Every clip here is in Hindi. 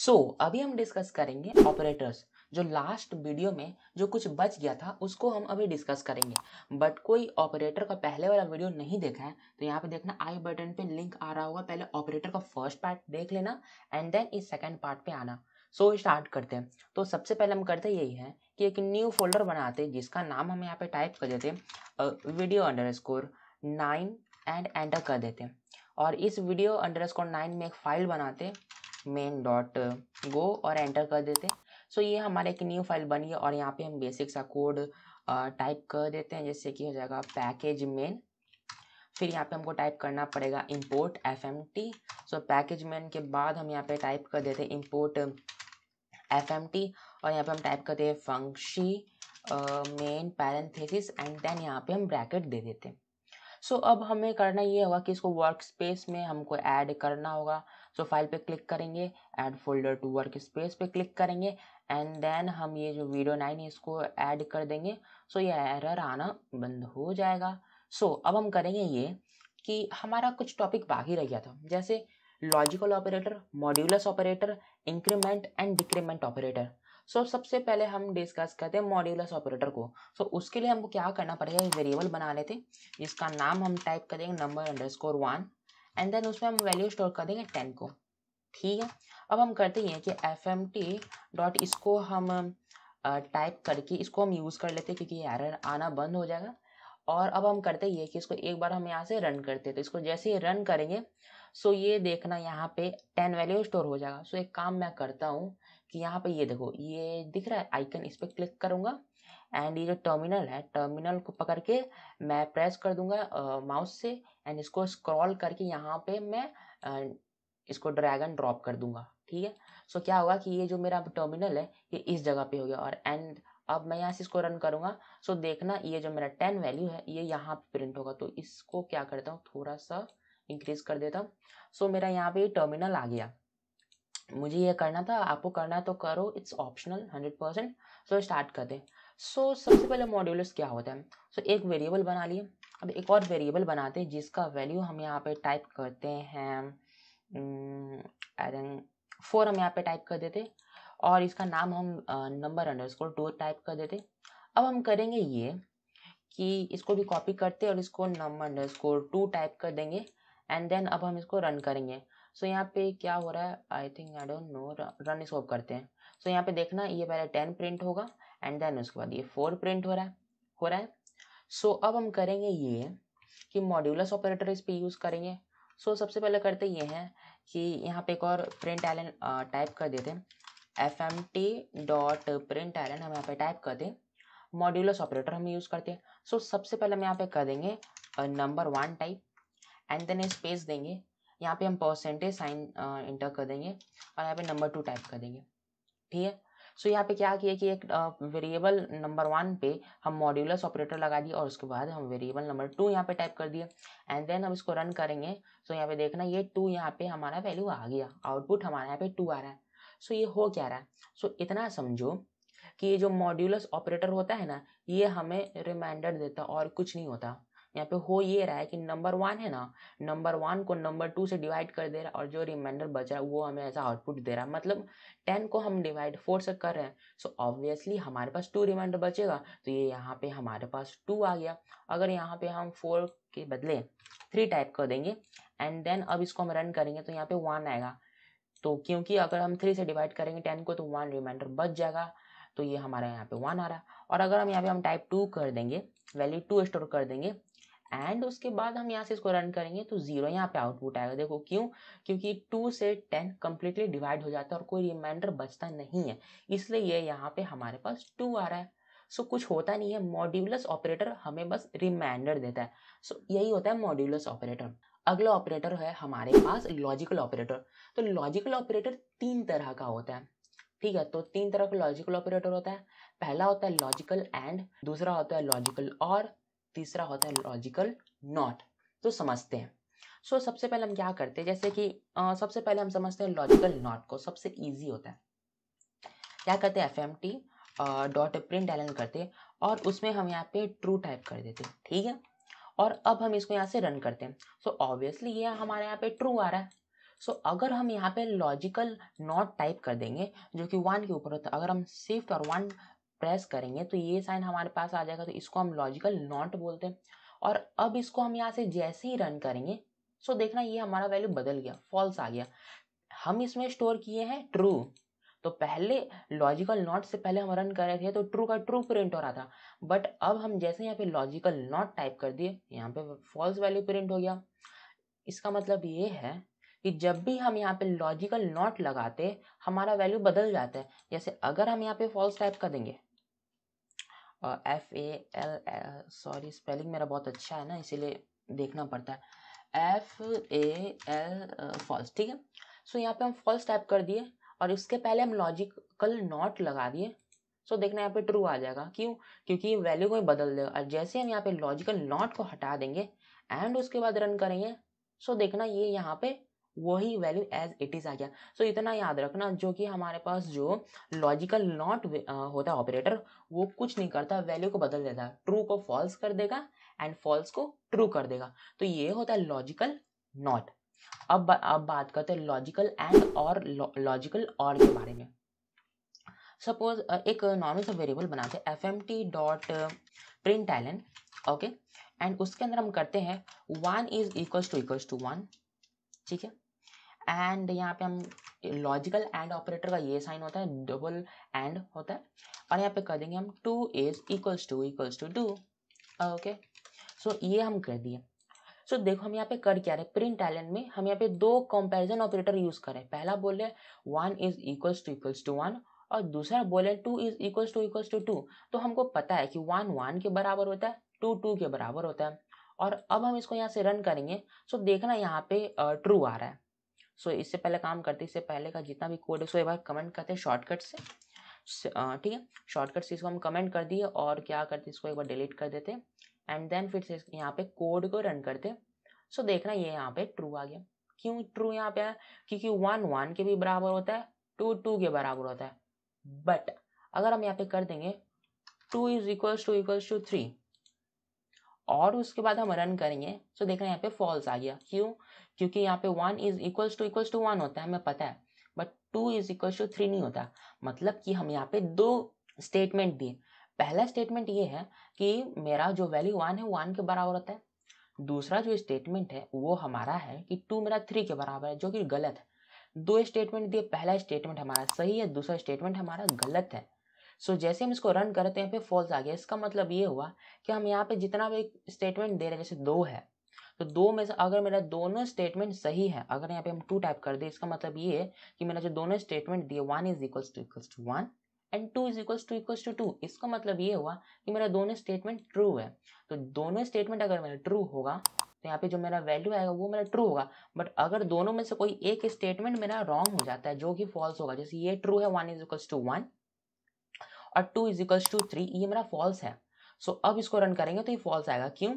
सो so, अभी हम डिस्कस करेंगे ऑपरेटर्स जो लास्ट वीडियो में जो कुछ बच गया था उसको हम अभी डिस्कस करेंगे बट कोई ऑपरेटर का पहले वाला वीडियो नहीं देखा है तो यहाँ पे देखना आई बटन पे लिंक आ रहा होगा पहले ऑपरेटर का फर्स्ट पार्ट देख लेना एंड देन इस सेकेंड पार्ट पे आना सो so, स्टार्ट करते हैं तो सबसे पहले हम करते यही है कि एक न्यू फोल्डर बनाते हैं जिसका नाम हम यहाँ पे टाइप कर देते हैं video underscore nine and enter कर देते हैं और इस वीडियो अंडर स्कोर नाइन में एक फाइल बनाते हैं मेन डॉट गो और एंटर कर देते हैं सो so, ये हमारा एक न्यू फाइल बनी है और यहाँ पे हम बेसिक सा कोड टाइप कर देते हैं जैसे कि हो जाएगा पैकेज मेन फिर यहाँ पे हमको टाइप करना पड़ेगा import F M T so package main के बाद हम यहाँ पे टाइप कर देते हैं इम्पोर्ट एफ एम टी और यहाँ पे हम टाइप करते हैं func main parenthesis and then यहाँ पे हम ब्रैकेट दे देते हैं सो so, अब हमें करना ये होगा कि इसको वर्क स्पेस में हमको ऐड करना होगा सो फाइल पे क्लिक करेंगे add folder to workspace पे क्लिक करेंगे एंड देन हम ये जो वीडियो नाइन है इसको ऐड कर देंगे सो so, ये एरर आना बंद हो जाएगा सो so, अब हम करेंगे ये कि हमारा कुछ टॉपिक बाकी रह गया था जैसे logical operator modulus operator increment and decrement operator so सबसे पहले हम डिस्कस करते हैं मॉड्यूलस ऑपरेटर को सो so, उसके लिए हमको क्या करना पड़ेगा वेरिएबल बना लेते जिसका नाम हम टाइप करेंगे number underscore one and then उसमें हम वैल्यू स्टोर कर देंगे टेन को ठीक है अब हम करते हैं कि एफ एम टी डॉट इसको हम टाइप करके इसको हम यूज़ कर लेते हैं क्योंकि एरर आना बंद हो जाएगा और अब हम करते ही है कि इसको एक बार हम यहाँ से रन करते हैं तो इसको जैसे ही रन करेंगे सो ये देखना यहाँ पे टेन वैल्यू स्टोर हो जाएगा सो एक काम मैं करता हूँ कि यहाँ पे ये देखो ये दिख रहा है आइकन इस पर क्लिक करूँगा एंड ये जो टर्मिनल है टर्मिनल को पकड़ के मैं प्रेस कर दूंगा माउस से एंड इसको स्क्रॉल करके यहाँ पे मैं आ, इसको ड्रैगन ड्रॉप कर दूंगा ठीक है सो so, क्या होगा कि ये जो मेरा टर्मिनल है ये इस जगह पे हो गया और एंड अब मैं यहाँ से इसको रन करूँगा सो so, देखना ये जो मेरा टेन वैल्यू है ये यहाँ प्रिंट होगा तो इसको क्या करता हूँ थोड़ा सा इंक्रीज कर देता हूँ सो so, मेरा यहाँ पे टर्मिनल आ गया मुझे ये करना था आपको करना तो करो it's optional hundred percent so start कर दें सो so, सबसे पहले मॉड्यूल्स क्या होता है सो so, एक वेरिएबल बना लिए अब एक और वेरिएबल बनाते हैं जिसका वैल्यू हम यहाँ पे टाइप करते हैं आई थिंक फोर हम यहाँ पे टाइप कर देते और इसका नाम हम number underscore two type कर देते अब हम करेंगे ये कि इसको भी कॉपी करते और इसको number underscore two type कर देंगे एंड देन अब हम इसको रन करेंगे सो यहाँ पे क्या हो रहा है I think I don't know run scope करते हैं सो so, यहाँ पे देखना ये पहले टेन प्रिंट होगा एंड देन उसके बाद ये फोर प्रिंट हो रहा है हो रहा है सो so, अब हम करेंगे ये कि मॉड्यूलस ऑपरेटर इस पर यूज़ करेंगे सो so, सबसे पहले करते ये हैं कि यहाँ पे एक और प्रिंट एलन टाइप कर देते हैं F M T dot println हम यहाँ पे टाइप कर दें मॉड्यूलस ऑपरेटर हम यूज़ करते हैं सो so, सबसे पहले हम यहाँ पे कर देंगे number one type and then space देंगे यहाँ पे हम परसेंटेज साइन इंटर कर देंगे और यहाँ पे नंबर टू टाइप कर देंगे ठीक है सो यहाँ पे क्या किया कि एक वेरिएबल नंबर वन पे हम मॉड्यूलस ऑपरेटर लगा दिए और उसके बाद हम वेरिएबल नंबर टू यहाँ पे टाइप कर दिया एंड देन हम इसको रन करेंगे सो so, यहाँ पे देखना ये टू यहाँ पे हमारा वैल्यू आ गया आउटपुट हमारे यहाँ पे टू आ रहा है सो so, ये हो क्या रहा है सो so, इतना समझो कि ये जो मॉड्यूलस ऑपरेटर होता है ना ये हमें रिमाइंडर देता और कुछ नहीं होता यहाँ पे हो ये रहा है कि नंबर वन है ना नंबर वन को नंबर टू से डिवाइड कर दे रहा है और जो रिमाइंडर बच रहा है वो हमें ऐसा आउटपुट दे रहा है मतलब टेन को हम डिवाइड फोर से कर रहे हैं सो ऑब्वियसली हमारे पास टू रिमाइंडर बचेगा तो ये यहाँ पे हमारे पास टू आ गया अगर यहाँ पे हम फोर के बदले थ्री टाइप कर देंगे एंड देन अब इसको हम रन करेंगे तो यहाँ पे वन आएगा तो क्योंकि अगर हम थ्री से डिवाइड करेंगे टेन को तो वन रिमाइंडर बच जाएगा तो ये हमारा यहाँ पे वन आ रहा है और अगर हम यहाँ पे हम टाइप टू कर देंगे वैल्यू टू स्टोर कर देंगे एंड उसके बाद हम यहाँ से इसको रन करेंगे तो जीरो यहाँ पे आउटपुट आएगा देखो क्यों क्योंकि टू से टेन कम्प्लीटली डिवाइड हो जाता है और कोई रिमाइंडर बचता नहीं है इसलिए ये यहाँ पे हमारे पास टू आ रहा है सो so, कुछ होता नहीं है मॉड्यूलस ऑपरेटर हमें बस रिमाइंडर देता है सो so, यही होता है मॉड्यूलस ऑपरेटर अगला ऑपरेटर है हमारे पास लॉजिकल ऑपरेटर तो लॉजिकल ऑपरेटर तीन तरह का होता है ठीक है तो तीन तरह का लॉजिकल ऑपरेटर होता है पहला होता है लॉजिकल एंड दूसरा होता है लॉजिकल और तीसरा होता है लॉजिकल नॉट तो समझते हैं सो so, सबसे पहले हम क्या करते हैं जैसे कि आ, सबसे पहले हम समझते हैं लॉजिकल नॉट को सबसे ईजी होता है क्या करते हैं F M T dot println करते हैं और उसमें हम यहाँ पे ट्रू टाइप कर देते हैं ठीक है और अब हम इसको यहाँ से रन करते हैं सो so, ऑब्वियसली ये हमारे यहाँ पे ट्रू आ रहा है सो so, अगर हम यहाँ पे लॉजिकल नॉट टाइप कर देंगे जो कि वन के ऊपर होता है अगर हम शिफ्ट और वन प्रेस करेंगे तो ये साइन हमारे पास आ जाएगा तो इसको हम लॉजिकल नॉट बोलते हैं और अब इसको हम यहाँ से जैसे ही रन करेंगे सो देखना ये हमारा वैल्यू बदल गया फॉल्स आ गया हम इसमें स्टोर किए हैं ट्रू तो पहले लॉजिकल नॉट से पहले हम रन कर रहे थे तो ट्रू का ट्रू प्रिंट हो रहा था बट अब हम जैसे यहाँ पे लॉजिकल नॉट टाइप कर दिए यहाँ पे फॉल्स वैल्यू प्रिंट हो गया इसका मतलब ये है कि जब भी हम यहाँ पे लॉजिकल नॉट लगाते हमारा वैल्यू बदल जाता है जैसे अगर हम यहाँ पे फॉल्स टाइप कर देंगे F A L sorry spelling मेरा बहुत अच्छा है ना इसीलिए देखना पड़ता है एफ ए एल फॉल्स ठीक है सो यहाँ पे हम फॉल्स टाइप कर दिए और इसके पहले हम लॉजिकल नॉट लगा दिए सो so, देखना यहाँ पे ट्रू आ जाएगा क्यों क्योंकि वैल्यू को ही बदल देगा और जैसे हम यहाँ पे लॉजिकल नॉट को हटा देंगे एंड उसके बाद रन करेंगे सो so, देखना ये यहाँ पे वही वैल्यू एज इट इज़ आ गया सो so, इतना याद रखना जो कि हमारे पास जो लॉजिकल नॉट होता है ऑपरेटर वो कुछ नहीं करता वैल्यू को बदल देता है ट्रू को फॉल्स कर देगा एंड फॉल्स को ट्रू कर देगा तो ये होता है लॉजिकल नॉट अब अब बात करते हैं लॉजिकल एंड और लॉजिकल और के बारे में सपोज एक नॉर्मल सा वेरिएबल बनाते हैं F M T dot println okay and उसके अंदर हम करते हैं one is equal to equal to one ठीक है एंड यहाँ पे हम लॉजिकल एंड ऑपरेटर का ये साइन होता है डबल एंड होता है और यहाँ पे कर देंगे हम two is equals to equals to two okay so ये हम कर दिए सो so, देखो हम यहाँ पे कर क्या रहे प्रिंट एलन में हम यहाँ पे दो कंपैरिजन ऑपरेटर यूज करें पहला बोले one is equals to equals to one और दूसरा बोले two is equals to equals to two तो हमको पता है कि वन वन के बराबर होता है टू टू के बराबर होता है और अब हम इसको यहाँ से रन करेंगे सो so, देखना यहाँ पे ट्रू आ रहा है सो इससे पहले काम करते इससे पहले का जितना भी कोड है सो एक बार कमेंट करते हैं शॉर्टकट से ठीक है शॉर्टकट से इसको हम कमेंट कर दिए और क्या करते इसको एक बार डिलीट कर देते एंड देन फिर से यहाँ पे कोड को रन करते सो देखना ये यहाँ पे ट्रू आ गया क्यों ट्रू यहाँ पे आया क्योंकि वन वन के भी बराबर होता है टू टू के बराबर होता है बट अगर हम यहाँ पे कर देंगे two is equals to equals to three और उसके बाद हम रन करेंगे तो देख रहे हैं यहाँ पे फॉल्स आ गया क्यों क्योंकि यहाँ पे one is equals to equals to one होता है हमें पता है but two is equals to three नहीं होता मतलब कि हम यहाँ पे दो स्टेटमेंट दिए पहला स्टेटमेंट ये है कि मेरा जो वैल्यू वन है वन के बराबर होता है दूसरा जो स्टेटमेंट है वो हमारा है कि टू मेरा थ्री के बराबर है जो कि गलत है दो स्टेटमेंट दिए पहला स्टेटमेंट हमारा सही है दूसरा स्टेटमेंट हमारा गलत है सो so, जैसे हम इसको रन करें तो यहाँ पे फॉल्स आ गया इसका मतलब ये हुआ कि हम यहाँ पे जितना भी स्टेटमेंट दे रहे हैं जैसे दो है तो दो में से अगर मेरा दोनों स्टेटमेंट सही है अगर यहाँ पे हम टू टाइप कर दें इसका मतलब ये है कि मेरा जो दोनों स्टेटमेंट दिए one is equals to equals to one and two is equals to equals to two इसका मतलब ये हुआ कि मेरा दोनों स्टेटमेंट ट्रू है तो दोनों स्टेटमेंट अगर मेरा ट्रू होगा तो यहाँ पे जो मेरा वैल्यू आएगा वो मेरा ट्रू होगा बट अगर दोनों में से कोई एक स्टेटमेंट मेरा रॉन्ग हो जाता है जो कि फॉल्स होगा जैसे ये ट्रू है one is equals to one और two is equals to three ये मेरा फॉल्स है सो so, अब इसको रन करेंगे तो ये फॉल्स आएगा क्यों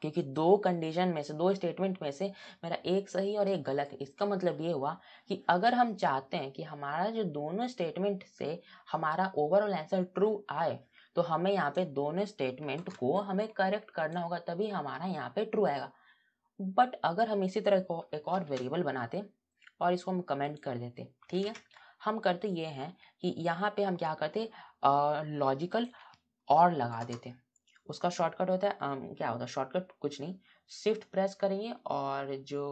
क्योंकि दो कंडीशन में से दो स्टेटमेंट में से मेरा एक सही और एक गलत है इसका मतलब ये हुआ कि अगर हम चाहते हैं कि हमारा जो दोनों स्टेटमेंट से हमारा ओवरऑल आंसर ट्रू आए तो हमें यहाँ पे दोनों स्टेटमेंट को हमें करेक्ट करना होगा तभी हमारा यहाँ पे ट्रू आएगा बट अगर हम इसी तरह एक और वेरिएबल बनाते और इसको हम कमेंट कर देते ठीक है हम करते ये हैं कि यहाँ पे हम क्या करते लॉजिकल और लगा देते उसका शॉर्टकट होता है आ, क्या होता है शॉर्टकट कुछ नहीं स्विफ्ट प्रेस करेंगे और जो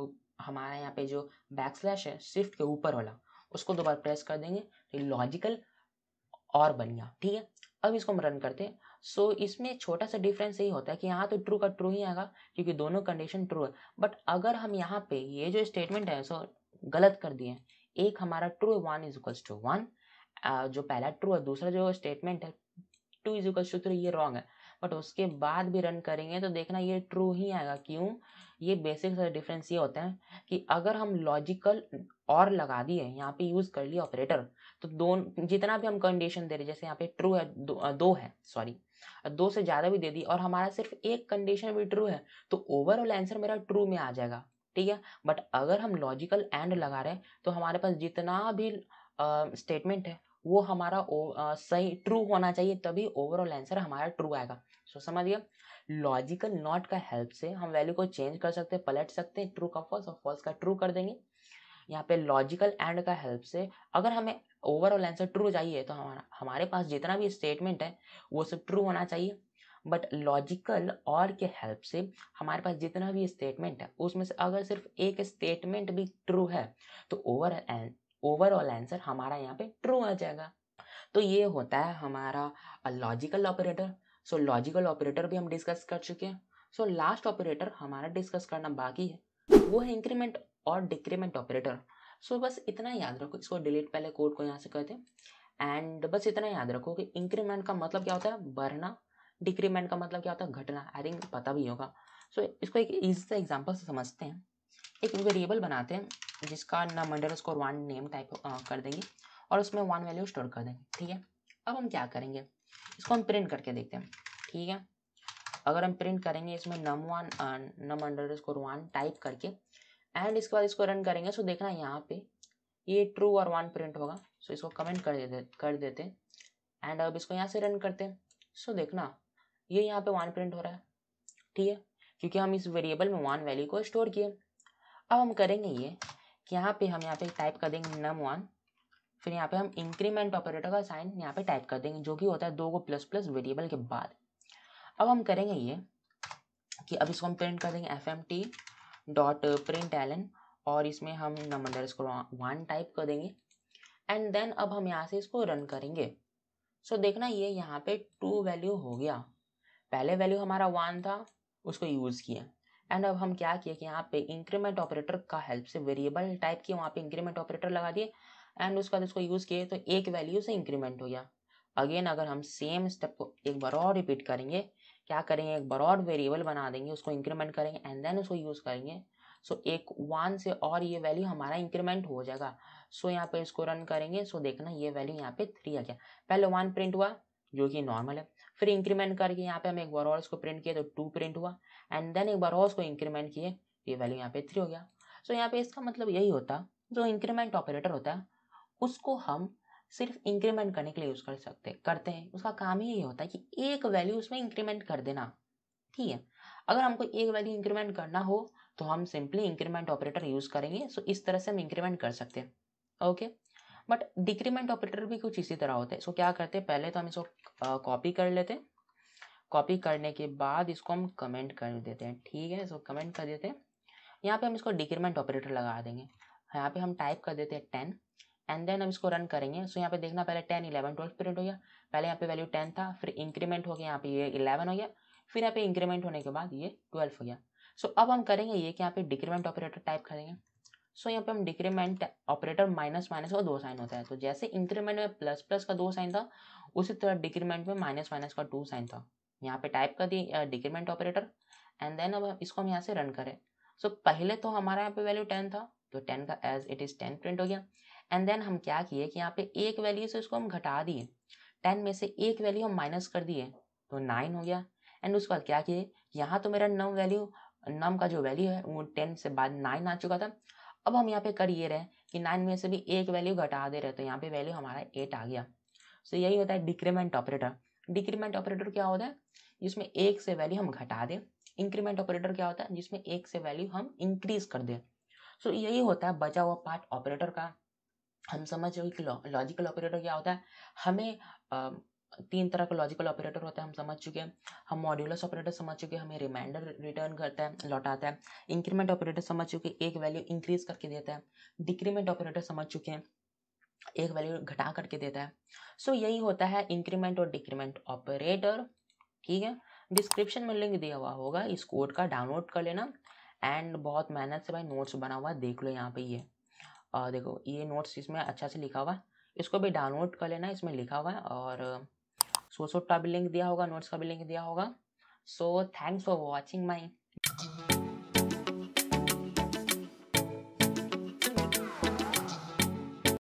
हमारे यहाँ पे जो बैक स्लैश है स्विफ्ट के ऊपर वाला उसको दोबारा प्रेस कर देंगे तो लॉजिकल और बन गया ठीक है अब इसको हम रन करते हैं सो so, इसमें छोटा सा डिफरेंस यही होता है कि यहाँ तो ट्रू का ट्रू ही आएगा क्योंकि दोनों कंडीशन ट्रू है बट अगर हम यहाँ पे ये जो स्टेटमेंट है सो गलत कर दिए एक हमारा true one is equals to one जो पहला ट्रू है दूसरा जो स्टेटमेंट है two is equals to three ये रॉन्ग है बट उसके बाद भी रन करेंगे तो देखना ये ट्रू ही आएगा क्यों ये बेसिक डिफरेंस ये होता है कि अगर हम लॉजिकल और लगा दिए यहाँ पे यूज़ कर लिए ऑपरेटर तो दो जितना भी हम कंडीशन दे रहे जैसे यहाँ पे ट्रू है दो, दो है सॉरी दो से ज़्यादा भी दे दी और हमारा सिर्फ एक कंडीशन भी ट्रू है तो ओवरऑल आंसर मेरा ट्रू में आ जाएगा ठीक है बट अगर हम लॉजिकल एंड लगा रहे हैं तो हमारे पास जितना भी स्टेटमेंट है वो हमारा ओ, आ, सही ट्रू होना चाहिए तभी ओवरऑल आंसर हमारा ट्रू आएगा सो so, समझिए लॉजिकल नॉट का हेल्प से हम वैल्यू को चेंज कर सकते हैं पलट सकते हैं ट्रू का फॉल्स और फॉल्स का ट्रू कर देंगे यहाँ पे लॉजिकल एंड का हेल्प से अगर हमें ओवरऑल आंसर ट्रू चाहिए तो हमारा हमारे पास जितना भी स्टेटमेंट है वो सब ट्रू होना चाहिए बट लॉजिकल और के हेल्प से हमारे पास जितना भी स्टेटमेंट है उसमें से अगर सिर्फ एक स्टेटमेंट भी ट्रू है तो ओवर ओवरऑल आंसर हमारा यहाँ पे ट्रू आ जाएगा तो ये होता है हमारा logical operator so logical operator भी हम डिस्कस कर चुके हैं सो लास्ट ऑपरेटर हमारा डिस्कस करना बाकी है वो है इंक्रीमेंट और डिक्रीमेंट ऑपरेटर सो बस इतना याद रखो इसको डिलीट पहले कोड को यहाँ से कहते हैं एंड बस इतना याद रखो कि इंक्रीमेंट का मतलब क्या होता है बढ़ना डिक्रीमेंट का मतलब क्या होता है घटना आई थिंक पता भी होगा सो so, इसको एक ईजी से एग्जाम्पल से समझते हैं एक वेरिएबल बनाते हैं जिसका नाम underscore one name type कर देंगे और उसमें वन वैल्यू स्टोर कर देंगे ठीक है अब हम क्या करेंगे इसको हम प्रिंट करके देखते हैं ठीक है अगर हम प्रिंट करेंगे इसमें num one num underscore one type करके एंड इसके बाद इसको रन करेंगे सो देखना यहाँ पे ये ट्रू और वन प्रिंट होगा सो इसको कमेंट कर देते कर देते एंड अब इसको यहाँ से रन करते हैं सो देखना ये यहाँ पे वन प्रिंट हो रहा है ठीक है क्योंकि हम इस वेरिएबल में वन वैल्यू को स्टोर किए अब हम करेंगे ये कि यहाँ पे हम यहाँ पे टाइप कर देंगे नम वन फिर यहाँ पे हम इंक्रीमेंट ऑपरेटर का साइन यहाँ पे टाइप कर देंगे जो कि होता है दो को प्लस प्लस वेरिएबल के बाद अब हम करेंगे ये कि अब इसको हम प्रिंट कर देंगे F M T dot print L और इसमें हम अंडर इसको वन टाइप कर देंगे एंड देन अब हम यहाँ से इसको रन करेंगे सो so, देखना ये यहाँ पे टू वैल्यू हो गया पहले वैल्यू हमारा वन था उसको यूज़ किया एंड अब हम क्या किए कि यहाँ पे इंक्रीमेंट ऑपरेटर का हेल्प से वेरिएबल टाइप की वहाँ पे इंक्रीमेंट ऑपरेटर लगा दिए एंड उसके बाद उसको यूज़ किए तो एक वैल्यू से इंक्रीमेंट हो गया अगेन अगर हम सेम स्टेप को एक बार और रिपीट करेंगे क्या करेंगे एक बार और वेरिएबल बना देंगे उसको इंक्रीमेंट करेंगे एंड देन उसको यूज़ करेंगे सो so, एक वन से और ये वैल्यू हमारा इंक्रीमेंट हो जाएगा सो so, यहाँ पे इसको रन करेंगे सो so, देखना ये वैल्यू यहाँ पे थ्री आ गया पहले वन प्रिंट हुआ जो कि नॉर्मल है फिर इंक्रीमेंट करके यहाँ पे हम एक बार और इसको प्रिंट किए तो टू प्रिंट हुआ एंड देन एक बार और उसको इंक्रीमेंट किए ये वैल्यू यहाँ पे थ्री हो गया सो so, यहाँ पे इसका मतलब यही होता जो इंक्रीमेंट ऑपरेटर होता है उसको हम सिर्फ इंक्रीमेंट करने के लिए यूज़ कर सकते करते हैं उसका काम ही यही होता है कि एक वैल्यू उसमें इंक्रीमेंट कर देना ठीक है अगर हमको एक वैल्यू इंक्रीमेंट करना हो तो हम सिंपली इंक्रीमेंट ऑपरेटर यूज़ करेंगे सो इस तरह से हम इंक्रीमेंट कर सकते हैं ओके बट डिक्रीमेंट ऑपरेटर भी कुछ इसी तरह होता है so, क्या करते हैं पहले तो हम इसको कॉपी कर लेते हैं कॉपी करने के बाद इसको हम कमेंट कर देते हैं ठीक है इसको कमेंट कर देते हैं यहाँ पे हम इसको डिक्रीमेंट ऑपरेटर लगा देंगे यहाँ पे हम टाइप कर देते हैं टेन एंड देन हम इसको रन करेंगे सो यहाँ पे देखना पहले टेन इलेवन ट्वेल्थ प्रिंट हो गया पहले यहाँ पे वैल्यू टेन था फिर इंक्रीमेंट हो गया यहाँ पे ये इलेवन हो गया फिर यहाँ पे इंक्रीमेंट होने के बाद ये ट्वेल्व हो गया सो so, अब हम करेंगे ये कि यहाँ पे डिक्रीमेंट ऑपरेटर टाइप करेंगे सो यहाँ पे हम डिक्रीमेंट ऑपरेटर माइनस माइनस का दो साइन होता है तो जैसे इंक्रीमेंट में प्लस प्लस का दो साइन था उसी तरह डिक्रीमेंट में माइनस माइनस का टू साइन था यहाँ पे टाइप कर दिए डिक्रीमेंट ऑपरेटर एंड देन अब इसको हम यहाँ से रन करें सो so, पहले तो हमारा यहाँ पे वैल्यू टेन था तो टेन का as it is ten print हो गया एंड देन हम क्या किए कि यहाँ पे एक वैल्यू से उसको हम घटा दिए टेन में से एक वैल्यू हम माइनस कर दिए तो नाइन हो गया एंड उसके बाद क्या किए यहाँ तो मेरा नम वैल्यू नम का जो वैल्यू है वो टेन से बाद नाइन आ चुका था अब हम यहाँ पे कर ये रहे कि नाइन में से भी एक वैल्यू घटा दे रहे तो यहाँ पे वैल्यू हमारा एट आ गया सो यही होता है डिक्रीमेंट ऑपरेटर डिक्रीमेंट ऑपरेटर क्या होता है जिसमें एक से वैल्यू हम घटा दें इंक्रीमेंट ऑपरेटर क्या होता है जिसमें एक से वैल्यू हम इंक्रीज कर दें सो so, यही होता है बचा हुआ पार्ट ऑपरेटर का हम समझ रहे कि लॉजिकल ऑपरेटर क्या होता है हमें तीन तरह का लॉजिकल ऑपरेटर होता है हम समझ चुके हैं हम मॉड्यूलस ऑपरेटर समझ चुके हैं हमें रिमाइंडर रिटर्न करता है लौटाता है इंक्रीमेंट ऑपरेटर समझ चुके एक वैल्यू इंक्रीज करके देता है डिक्रीमेंट ऑपरेटर समझ चुके हैं एक वैल्यू घटा करके देता है सो so, यही होता है इंक्रीमेंट और डिक्रीमेंट ऑपरेटर ठीक है डिस्क्रिप्शन में लिंक दिया हुआ होगा इस कोड का डाउनलोड कर लेना एंड बहुत मेहनत से भाई नोट्स बना हुआ देख लो यहाँ पे ये और देखो ये नोट्स इसमें अच्छा से लिखा हुआ इसको भी डाउनलोड कर लेना इसमें लिखा हुआ है और का भी लिंक दिया होगा नोट्स का भी लिंक दिया होगा so thanks for watching my